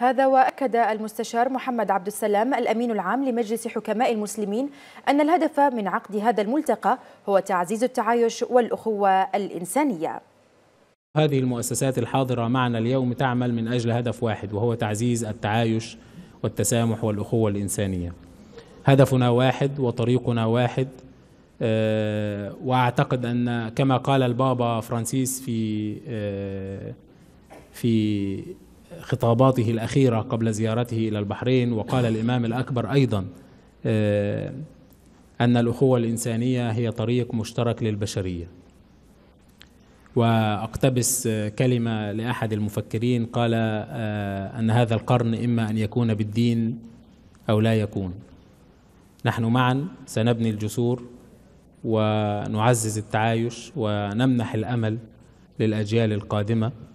هذا وأكد المستشار محمد عبد السلام الأمين العام لمجلس حكماء المسلمين أن الهدف من عقد هذا الملتقى هو تعزيز التعايش والأخوة الإنسانية هذه المؤسسات الحاضرة معنا اليوم تعمل من أجل هدف واحد وهو تعزيز التعايش والتسامح والأخوة الإنسانية هدفنا واحد وطريقنا واحد آه، واعتقد ان كما قال البابا فرانسيس في آه، في خطاباته الأخيرة قبل زيارته إلى البحرين وقال الإمام الأكبر أيضا آه، أن الأخوة الإنسانية هي طريق مشترك للبشرية واقتبس آه، كلمه لاحد المفكرين قال آه، ان هذا القرن اما ان يكون بالدين او لا يكون نحن معا سنبني الجسور ونعزز التعايش ونمنح الامل للاجيال القادمه